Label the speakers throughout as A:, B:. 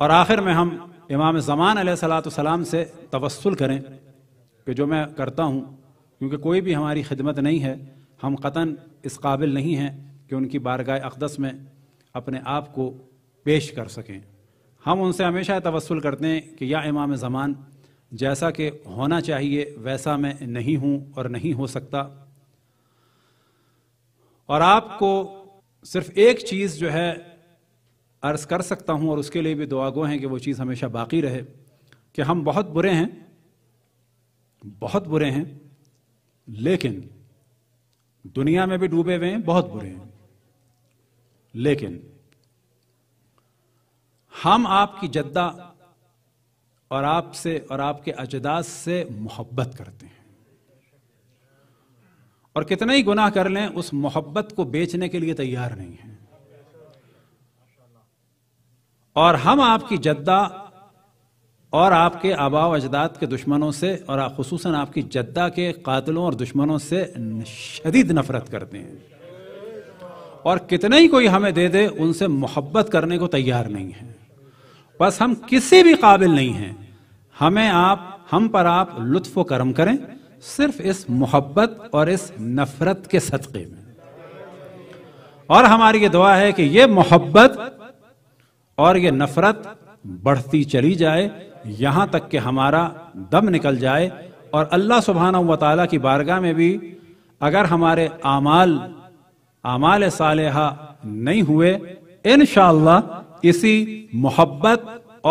A: और आखिर में हम इमाम ज़मान सलाम से तवसल करें कि जो मैं करता हूँ क्योंकि कोई भी हमारी खिदमत नहीं है हम कतन इस काबिल नहीं हैं कि उनकी बारगाह अकदस में अपने आप को पेश कर सकें हम उनसे हमेशा तवसल करते हैं कि या इमाम ज़मान जैसा कि होना चाहिए वैसा मैं नहीं हूँ और नहीं हो सकता और आपको सिर्फ एक चीज़ जो है अर्ज़ कर सकता हूँ और उसके लिए भी दुआगो हैं कि वो चीज़ हमेशा बाकी रहे कि हम बहुत बुरे हैं बहुत बुरे हैं लेकिन दुनिया में भी डूबे हुए हैं बहुत बुरे हैं लेकिन हम आपकी जद्दा और आपसे और आपके अजदाज से मोहब्बत करते हैं और कितना ही गुनाह कर लें उस मोहब्बत को बेचने के लिए तैयार नहीं है और हम आपकी जद्दा और आपके आबाव अजदाद के दुश्मनों से और खसूस आपकी जद्दा के कातलों और दुश्मनों से शदीद नफरत करते हैं और कितने ही कोई हमें दे दे उनसे मोहब्बत करने को तैयार नहीं है बस हम किसी भी काबिल नहीं हैं हमें आप हम पर आप लुत्फ करम करें सिर्फ इस मोहब्बत और इस नफरत के सदक़े में और हमारी ये दुआ है कि ये मोहब्बत और ये नफरत बढ़ती चली जाए यहां तक कि हमारा दम निकल जाए और अल्लाह सुबहाना वाली की बारगाह में भी अगर हमारे आमाल आमाल साल नहीं हुए इन इसी मोहब्बत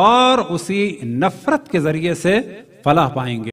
A: और उसी नफरत के जरिए से फलाह पाएंगे